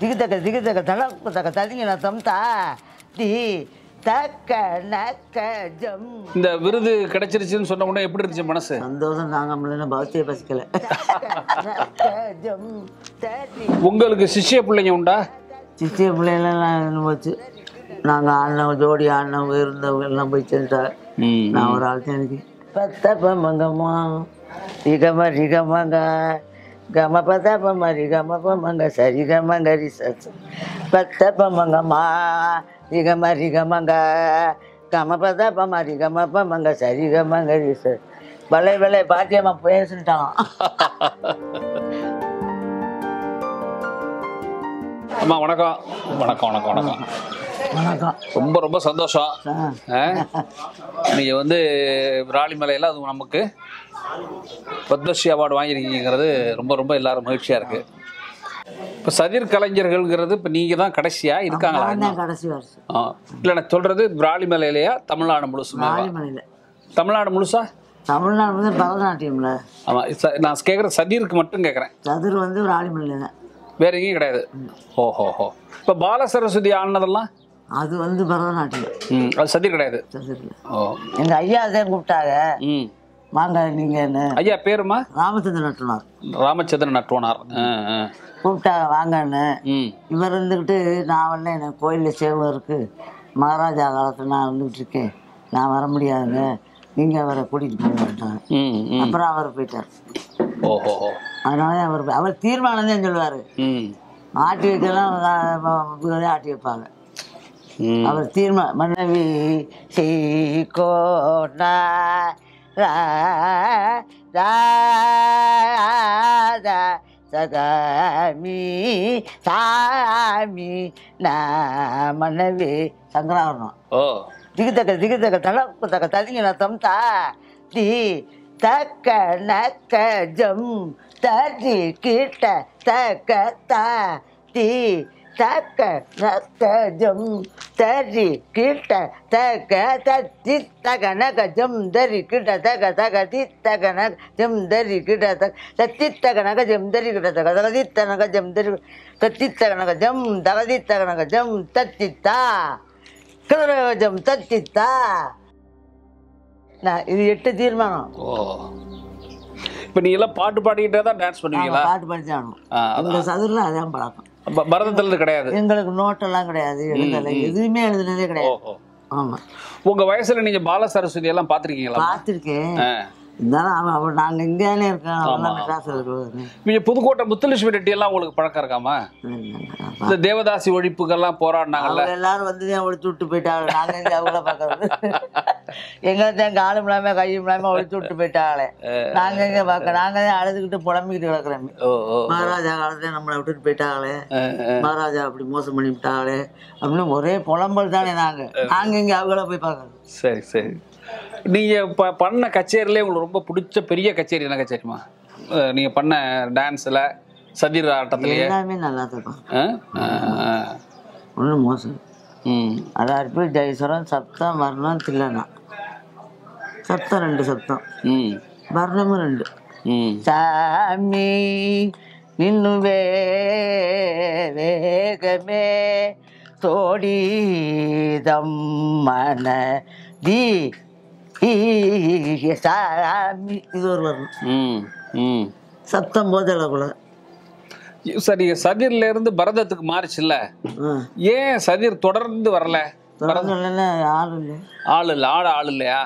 திகுதக திகுதக தளக்கு தக ததிங்க நத்தம் தா தி தக்க நக்க ஜம் இந்த விருது கிடைச்சிருச்சுன்னு சொன்ன உடனே எப்படி இருந்துச்சு மனசு சந்தோஷம் தாங்க முடியல பக்தியை பசிக்கல உங்களுக்கு சிஷ்ய பிள்ளைங்க உண்டா சிஷ்ய பிள்ளைங்களாம் போச்சு நாங்கள் ஆடினவங்க ஜோடி ஆடினவங்க இருந்தவங்க எல்லாம் போய் சென்றார் நான் ஒரு ஆள் எனக்கு பத்தப்ப மங்கம்மா இகம ரிகமங்க கமப தப மரி கமப மங்க சரி கமங்க ரிசஸ் பத்தப மங்க மா ரிக மரி கமங்க கமப தப மரி கமப மங்க சரி கமங்க ரிசஸ் வலை வலை பாட்டியம்மா பேசிட்டான் அம்மா வணக்கம் வணக்கம் வணக்கம் வணக்கம் ரொம்ப ரொம்ப சந்தோஷம் நீங்க வந்து ராளிமலையில் அது நமக்கு பத்மஸ்ரீ அவார்டு வாங்கியிருக்கீங்கிறது ரொம்ப ரொம்ப எல்லாரும் மகிழ்ச்சியா இருக்கு இப்போ சதிர் கலைஞர்கள்ங்கிறது இப்போ நீங்க தான் கடைசியா இருக்காங்க கடைசி வருஷம் இல்லை நான் சொல்கிறது ராளிமலையிலையா தமிழ்நாடு முழுசுமா தமிழ்நாடு முழுசா தமிழ்நாடு வந்து பரதநாட்டியம்ல ஆமாம் நான் கேட்குற சதிருக்கு மட்டும் கேட்குறேன் சதிர் வந்து ராளிமலையில் வேற எங்கேயும் கிடையாது ஓஹோ ஹோ இப்போ பாலசரஸ்வதி சரஸ்வதி ஆனதெல்லாம் அது வந்து பரதநாட்டியம் அது சதி கிடையாது எங்க ஐயா அதே கூப்பிட்டாங்க வாங்க நீங்க என்ன ஐயா பேருமா ராமச்சந்திர நட்டுனார் ராமச்சந்திர நட்டுவனார் கூப்பிட்டாங்க வாங்கன்னு இவர் இருந்துக்கிட்டு நான் வரல எனக்கு கோயிலில் சேவை இருக்கு மகாராஜா காலத்தில் நான் இருந்துகிட்டு இருக்கேன் நான் வர முடியாதுங்க நீங்கள் அவரை கூட்டிகிட்டு போக மாட்டாங்க அப்புறம் அவர் போயிட்டார் ஓஹோ அதனால அவர் அவர் தீர்மானம் தான் சொல்லுவார் ஆட்டி வைக்கலாம் ஆட்டி வைப்பாங்க அவர் தீர்மா மனைவி சீகோனா சகாமி சாமி நான் மனைவி சங்கராவரணம் தக்க திகுதக்க தக்க தலக்கு தக்க ததிங்க நத்தம் தா தி தக்க நக்க ஜம் தி கிட்ட தக்க தா தி தக்க ஜம் தரி கிட்ட தக தத்தி தக ஜம் தரி கிட்ட தக தக தி நக ஜம் தரி கிட்ட தக தத்தி தகனக ஜம் தரி கிட்ட தக தக தி நக ஜம் தரி தத்தித்தக நக ஜம் தக தித்தக நக ஜம் தத்தித்தா கிருதகஜம் நான் இது எட்டு தீர்மானம் ஓ இப்போ நீ எல்லாம் பாட்டு பாடிக்கிட்டே தான் டான்ஸ் பண்ணுவீங்களா பாட்டு பாடிச்சு தான் அந்த சதுரில் அதான் பழக்கம் பரதத்தில் கிடையாது எங்களுக்கு நோட்டெல்லாம் கிடையாது எழுதலை எதுவுமே எழுதுனதே கிடையாது ஆமா உங்க வயசுல நீங்க பால சரஸ்வதி எல்லாம் பாத்திருக்கீங்களா பாத்திருக்கேன் இருந்தாலும் அவன் இருக்கோம் அவன் கிளாஸில் இருக்கிறோம் புதுக்கோட்டை முத்துலட்சுமி ரெட்டி எல்லாம் உங்களுக்கு பழக்கம் இருக்காமா இந்த தேவதாசி ஒழிப்புக்கெல்லாம் போராடினாங்கல்ல எல்லாரும் வந்து தான் ஒழிச்சு விட்டு போயிட்டாங்க நாங்க எங்கே அவங்கள பார்க்கறது எங்கே தான் காலும் இல்லாம கையும் இல்லாம ஒழித்து விட்டு போயிட்டாங்களே நாங்க எங்கே பார்க்க நாங்கள் தான் அழுதுகிட்டு புலம்பிக்கிட்டு கிடக்குறோம் மகாராஜா காலத்துல நம்மளை விட்டுட்டு போயிட்டாங்களே மகாராஜா அப்படி மோசம் பண்ணி விட்டாங்களே அப்படின்னு ஒரே புலம்பல் தானே நாங்க நாங்கள் இங்கே அவங்கள போய் பார்க்கணும் சரி சரி நீங்கள் இப்போ பண்ண கச்சேரியிலே உங்களுக்கு ரொம்ப பிடிச்ச பெரிய கச்சேரி என்ன கச்சேரிமா நீங்கள் பண்ண டான்ஸில் சதிர ஆட்டத்துலேயே எல்லாமே நல்லா இருக்கும் ஒன்றும் மோசம் ம் அது அர்ப்பில் ஜெயசுரம் சப்தம் வர்ணம் தில்லனா சப்தம் ரெண்டு சப்தம் ம் வர்ணமும் ரெண்டு சாமி நின்னு வேகமே தோடி மன தி இது ஒரு வரணும் சப்தம் போதளவுல சரி சதிர்ல இருந்து பரதத்துக்கு மாறிச்சுல்ல ஏன் சதிர் தொடர்ந்து வரல ஆளு இல்லை ஆட ஆள் இல்லையா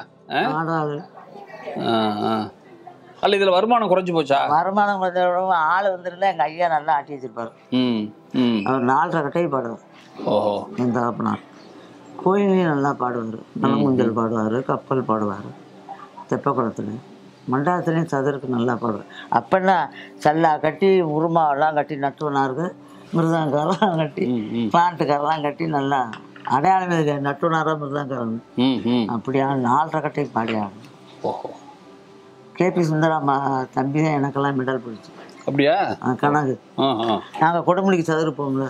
அல்ல இதுல வருமானம் குறைஞ்சு போச்சா வருமானம் குறைஞ்ச ஆள் வந்திருந்தா எங்க ஐயா நல்லா ஆட்டி வச்சிருப்பாரு அவர் நாலரை கட்டை பாடுவார் ஓஹோ இந்த கோயிலையும் நல்லா பாடுவார் நலங்குஞ்சல் பாடுவார் கப்பல் பாடுவார் தெப்பக்குளத்தில் மண்டலத்துலேயும் சதுருக்கு நல்லா பாடுவார் அப்போன்னா சல்லா கட்டி உருமாவெல்லாம் கட்டி நட்டுனாருக்கு மிருதங்கரெல்லாம் கட்டி பிளான்ட்டுக்காரெல்லாம் கட்டி நல்லா அடையாளம் இருக்க நட்டுனாரா மிருதங்கரன் அப்படியா நாலரை கட்டை பாடியாரு கேபி சுந்தராமா தம்பி தான் எனக்கெல்லாம் மெடல் பிடிச்சி அப்படியா கணக்கு நாங்கள் கொடுமுடிக்கு சதுரு போவோம்ல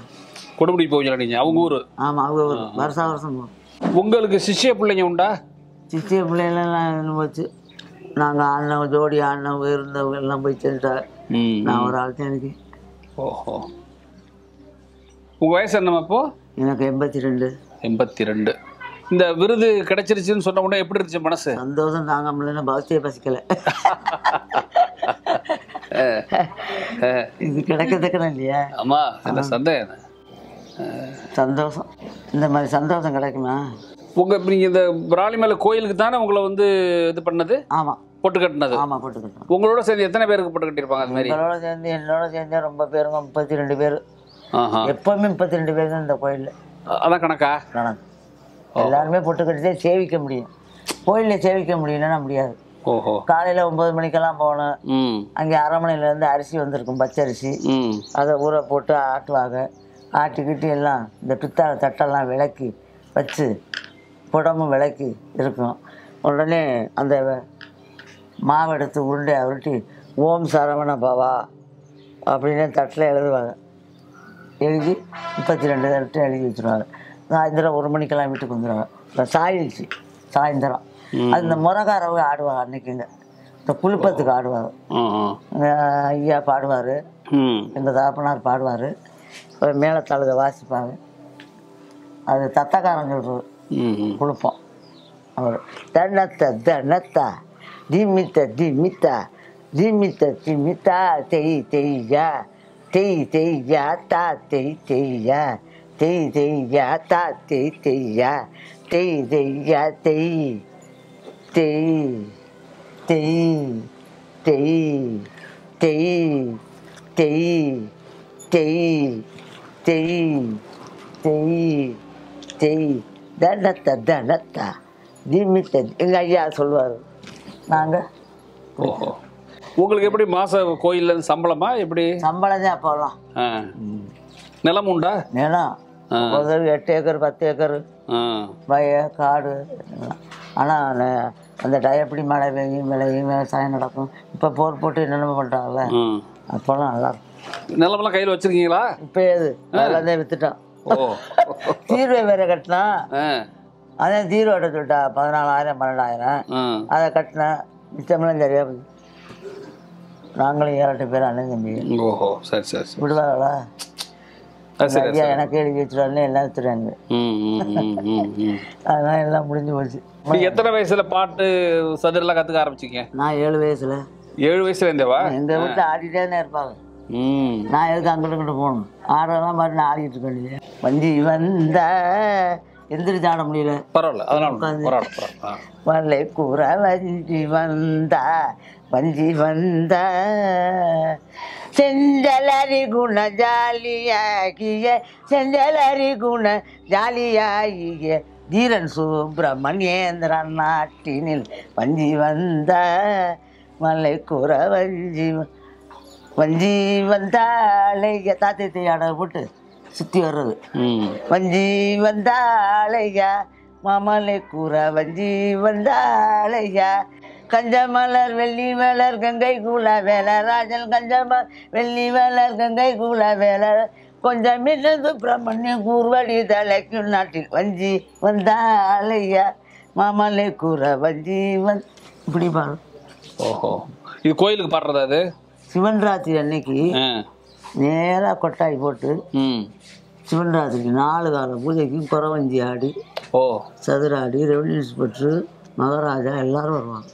கொடுபடி போவீங்களா நீங்க அவங்க ஊரு ஆமாம் அவங்க ஊர் வருஷம் வருஷம் உங்களுக்கு சிஷ்ய பிள்ளைங்க உண்டா சிஷ்ய பிள்ளைகள்லாம் போச்சு நாங்கள் ஆடினவங்க ஜோடி ஆடினவங்க இருந்தவங்க எல்லாம் போய் சேர்ந்துட்டாங்க நான் ஒரு ஆள் தான் எனக்கு ஓஹோ உங்கள் வயசு என்ன அப்போ எனக்கு எண்பத்தி ரெண்டு எண்பத்தி ரெண்டு இந்த விருது கிடைச்சிருச்சுன்னு சொன்ன உடனே எப்படி இருந்துச்சு மனசு சந்தோஷம் தாங்க முடியல பக்தியை பசிக்கல இது கிடைக்கிறதுக்கு இல்லையா ஆமா சந்தேகம் சந்தோஷம் இந்த மாதிரி சந்தோஷம் கிடைக்குமா உங்க இப்போ இந்த பிராலிமலை கோயிலுக்கு தானே உங்களை வந்து இது பண்ணது ஆமா போட்டு கட்டினது ஆமா போட்டு கட்டணும் உங்களோட சேர்ந்து எத்தனை பேருக்கு போட்டு கட்டியிருப்பாங்க உங்களோட சேர்ந்து என்னோட சேர்ந்து ரொம்ப பேருங்க முப்பத்தி ரெண்டு பேர் எப்பவுமே முப்பத்தி ரெண்டு பேர் தான் இந்த கோயில் அதான் கணக்கா கணக்கு எல்லாருமே போட்டு கட்டிதே சேவிக்க முடியும் கோயிலில் சேவிக்க முடியலன்னா முடியாது ஓஹோ காலையில் ஒன்பது மணிக்கெல்லாம் போகணும் அங்கே அரை மணிலேருந்து அரிசி வந்திருக்கும் பச்சரிசி அதை ஊற போட்டு ஆட்டுவாங்க ஆட்டிக்கிட்டு எல்லாம் இந்த பித்தாளை தட்டெல்லாம் விளக்கி வச்சு புடமும் விளக்கி இருக்கும் உடனே அந்த மாவு எடுத்து உருண்டை உருட்டி ஓம் சரவண பவா அப்படின்னு தட்டில் எழுதுவாங்க எழுதி முப்பத்தி ரெண்டு தட்டில் எழுதி வச்சுருவாங்க சாயந்தரம் ஒரு மணிக்கெல்லாம் வீட்டுக்கு வந்துடுவாங்க இப்போ சாயிடுச்சு சாயந்தரம் அது இந்த முரகாரவங்க ஆடுவாங்க அன்னைக்குங்க இந்த குழுப்பத்துக்கு ஆடுவார் ஐயா பாடுவார் எங்கள் தாப்பனார் பாடுவார் ஒரு மேலத்தாளுதை வாசிப்பாங்க அது தத்தக்காரன் கொடுப்போம் அவர் தன்னத்தை தன்னத்தா திமித்த திமித்தா திமித்த திமித்தா தெய் தெய்யா தெய் தெய்யா தா தெய் தெய்யா தெய் தெய்யா தா தெய் தெய்யா தெய் தெய்யா தெய் தெய் தெய் தெய் தெய் தெய் தெய் தெய் தெய் தெய் தனத்த தனத்த திமித்த எங்கள் ஐயா சொல்லுவார் நாங்கள் உங்களுக்கு எப்படி மாச கோயில் சம்பளமா எப்படி சம்பளம் தான் போகலாம் நிலம் உண்டா நிலம் எட்டு ஏக்கர் பத்து ஏக்கர் வய காடு ஆனால் அந்த எப்படி மழை பெய்யும் விளையும் விவசாயம் நடக்கும் இப்போ போர் போட்டு என்னென்ன பண்ணுறாங்கல்ல அப்போல்லாம் நல்லா இருக்கும் நிலமெல்லாம் கையில் வச்சிருக்கீங்களா இப்போ எது எல்லாத்தையும் வித்துட்டான் தீர்வை வேற கட்டினான் அதான் தீர்வு கட்ட சொல்லிட்டா பதினாலாயிரம் பன்னெண்டாயிரம் அதை கட்டினேன் மிச்சம்லாம் சரியா போய் நாங்களும் ஏழு பேர் அண்ணன் தம்பி ஓஹோ சரி சரி விடுவாங்களா ஐயா எனக்கு எழுதி வச்சுருவாங்க எல்லாம் வச்சுருவாங்க அதெல்லாம் எல்லாம் முடிஞ்சு போச்சு எத்தனை வயசுல பாட்டு சதுரெல்லாம் கத்துக்க ஆரம்பிச்சிங்க நான் ஏழு வயசுல ஏழு வயசுல இருந்தேவா இந்த வீட்டில் ஆடிட்டே தான் இருப்பாங்க நான் எதுக்கு அங்கிட்ட கிட்ட போகணும் ஆடெல்லாம் மாதிரி நான் ஆடிட்டு இருக்கேன் வேண்டியது வஞ்சி வந்த எந்திரிச்சு ஆட முடியல பரவாயில்ல அதெல்லாம் மலை கூற வஞ்சி வந்த வஞ்சி வந்த செஞ்சலரி குண ஜாலியாகிய செஞ்சலரி குண ஜாலியாகிய தீரன் சுப்பிரமணியேந்திர நாட்டினில் வஞ்சி வந்த மலை கூற வஞ்சி வஞ்சி வந்தாலை தாத்தை தேயாட போட்டு சுற்றி வர்றது வஞ்சி வந்தாலையா மாமலை கூற வஞ்சி வந்தாளையா கஞ்சமலர் வெள்ளி மலர் கங்கை கூல வேலை ராஜன் கஞ்சமலர் வெள்ளி மலர் கங்கை கூல வேலை கொஞ்சம் சுப்பிரமணியம் கூர்வடி தலைக்கு நாட்டில் வஞ்சி வந்தாலையா மாமலை கூற வஞ்சி வந் இப்படி பாடும் ஓஹோ இது கோயிலுக்கு பாடுறதா அது சிவன் ராத்திரி அன்னைக்கு நேராக கொட்டாய் போட்டு சிவன் ராத்திரிக்கு நாலு கால பூஜைக்கு குறவஞ்சி ஆடி ஓ சதுராடி ரெவன்யூஸ் பெற்று மகாராஜா எல்லாரும் வருவாங்க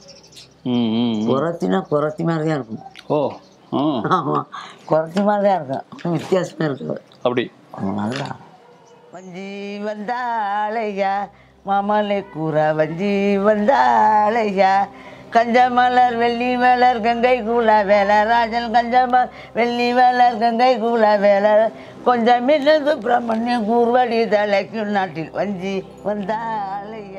குறத்தினா குறத்தி மாதிரி தான் இருக்கும் ஓ ஆமாம் குறத்தி மாதிரி தான் இருக்கும் வித்தியாசமாக இருக்குது அப்படி நல்லா வஞ்சி வந்தாலையா மாமலை கூற வஞ்சி வந்தாலையா கஞ்சமலர் வெள்ளி வேலர் கங்கை கூல வேல ராஜன் கஞ்சமலர் வெள்ளி வேலர் கங்கை கூல வேல கொஞ்சம் சுப்பிரமணியம் கூர்வடி தலைக்கு நாட்டில் வஞ்சி வந்தாலைய